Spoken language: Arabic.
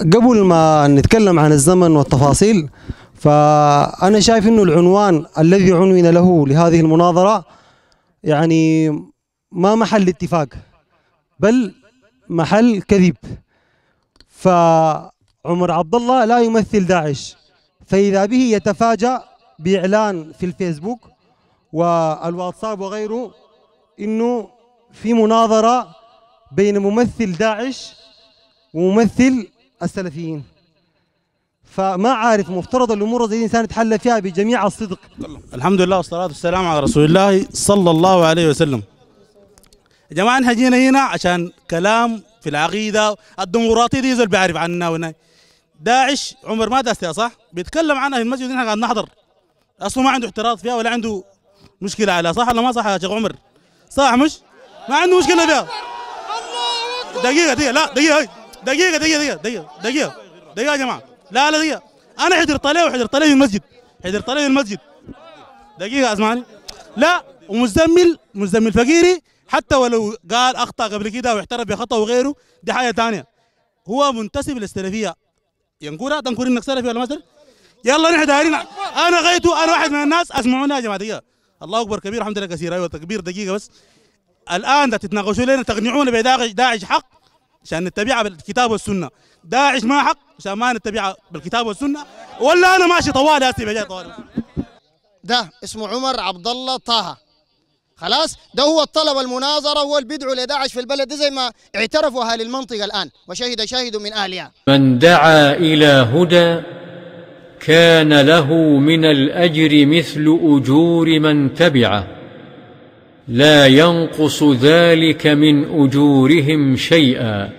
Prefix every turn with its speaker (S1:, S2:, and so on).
S1: قبل ما نتكلم عن الزمن والتفاصيل فأنا شايف أنه العنوان الذي عنون له لهذه المناظرة يعني ما محل اتفاق بل محل كذب فعمر عبد الله لا يمثل داعش فإذا به يتفاجأ بإعلان في الفيسبوك والواتساب وغيره أنه في مناظرة بين ممثل داعش وممثل السلفيين فما عارف مفترض الامور زي الانسان يتحلى فيها بجميع الصدق
S2: الحمد لله والصلاه والسلام على رسول الله صلى الله عليه وسلم يا جماعه احنا جينا هنا عشان كلام في العقيده الديمقراطيه دي زول بيعرف عنها وهنا داعش عمر ما داستها صح بيتكلم عنها في المسجد احنا قاعد نحضر اصله ما عنده اعتراض فيها ولا عنده مشكله عليها صح ولا ما صح يا شيخ عمر صح مش ما عنده مشكله فيها دقيقه دقيقه لا دقيقه دقيقه دقيقه دقيقه دقيقه دقيقه دقيقه يا جماعه لا لا دقيقه انا حضرت عليه وحضرت عليه في المسجد حضرت عليه في المسجد دقيقه اسمعني لا ومزمل مزمل فقيري حتى ولو قال اخطا قبل كده واعترف بخطا وغيره دي حاجه ثانيه هو منتسب للسلفيه ينكورها تنكر انك سلفي ولا ما سلفي يلا نحن دايرين انا غيته انا واحد من الناس أسمعونا يا جماعه دقيقه الله اكبر كبير الحمد لله كثير ايوه تكبير دقيقه بس الان تتناقشوا لنا تقنعونا بداعش حق عشان نتبعها بالكتاب والسنه داعش ما حق عشان ما نتبعها بالكتاب والسنه ولا انا ماشي طوال يا سيدي طوال
S1: ده اسمه عمر عبد الله طه خلاص ده هو الطلب المناظره هو بيدعو لداعش في البلد زي ما اعترفوا اهل المنطقه الان وشهد شاهد من
S3: اهلها من دعا الى هدى كان له من الاجر مثل اجور من تبعه لا ينقص ذلك من اجورهم شيئا